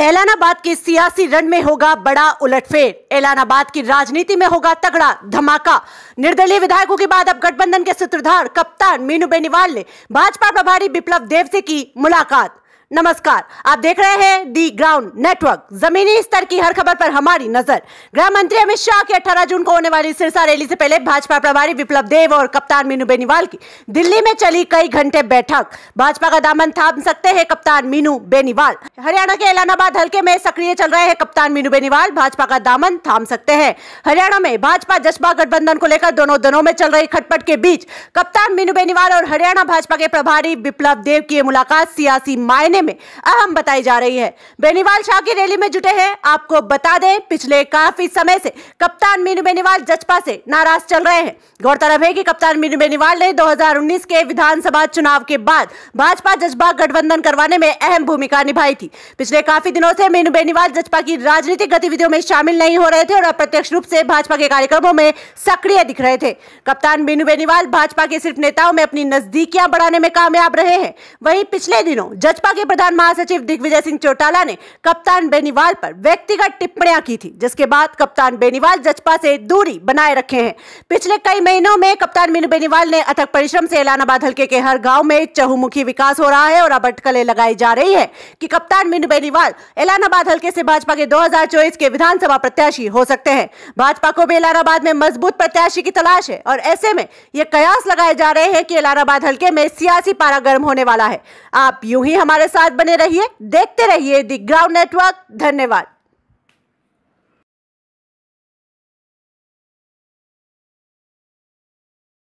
एलानाबाद के सियासी रण में होगा बड़ा उलटफेर एलानाबाद की राजनीति में होगा तगड़ा धमाका निर्दलीय विधायकों के बाद अब गठबंधन के सूत्रधार कप्तान मीनू बेनीवाल ने भाजपा प्रभारी बिप्लब देव से की मुलाकात नमस्कार आप देख रहे हैं दी ग्राउंड नेटवर्क जमीनी स्तर की हर खबर पर हमारी नजर गृह मंत्री अमित शाह की 18 जून को होने वाली सिरसा रैली से पहले भाजपा प्रभारी विप्लव देव और कप्तान मीनू बेनीवाल की दिल्ली में चली कई घंटे बैठक भाजपा का दामन थाम सकते हैं कप्तान मीनू बेनीवाल हरियाणा के इलाहाबाद हल्के में सक्रिय चल रहे हैं कप्तान मीनू बेनीवाल भाजपा का दामन थाम सकते हैं हरियाणा में भाजपा जसपा गठबंधन को लेकर दोनों दलों में चल रही खटपट के बीच कप्तान मीनू बेनीवाल और हरियाणा भाजपा के प्रभारी विप्लव देव की मुलाकात सियासी मायने करने में अहम बताई जा रही है बेनीवाल शाह की रैली में जुटे हैं आपको बता दें पिछले काफी समय से कप्तान मीनू बेनीवाल जजपा से नाराज चल रहे हैं गौरतलब है कि कप्तान मीनू बेनीवाल ने 2019 के विधानसभा चुनाव के बाद भाजपा जजपा गठबंधन करवाने में अहम भूमिका निभाई थी पिछले काफी दिनों से मीनू बेनीवाल जजपा की राजनीतिक गतिविधियों में शामिल नहीं हो रहे थे और अप्रत्यक्ष रूप से भाजपा के कार्यक्रमों में सक्रिय दिख रहे थे कप्तान मीनू बेनीवाल भाजपा के सिर्फ नेताओं में अपनी नजदीकियां बढ़ाने में कामयाब रहे हैं वहीं पिछले दिनों जजपा के प्रधान महासचिव दिग्विजय सिंह चौटाला ने कप्तान बेनीवाल पर व्यक्तिगत टिप्पणियां की थी जिसके बाद कप्तान बेनीवाल जचपा से दूरी बनाए रखे हैं पिछले कई महीनों में कप्तान मीनू बेनीवाल ने अथक परिश्रम से इलाहाबाद हल्के के हर गाँव में चहुमुखी विकास हो रहा है और अब अटकलें लगाई जा रही है की कप्तान मीनू बेनीवाल इलाहाबाद हल्के से भाजपा के दो के विधानसभा प्रत्याशी हो सकते हैं भाजपा को भी इलाहाबाद में मजबूत प्रत्याशी की तलाश है और ऐसे में ये कयास लगाए जा रहे हैं कि इलाहाबाद हल्के में सियासी पारा गर्म होने वाला है आप यूं ही हमारे साथ बने रहिए देखते रहिए दी ग्राउंड नेटवर्क धन्यवाद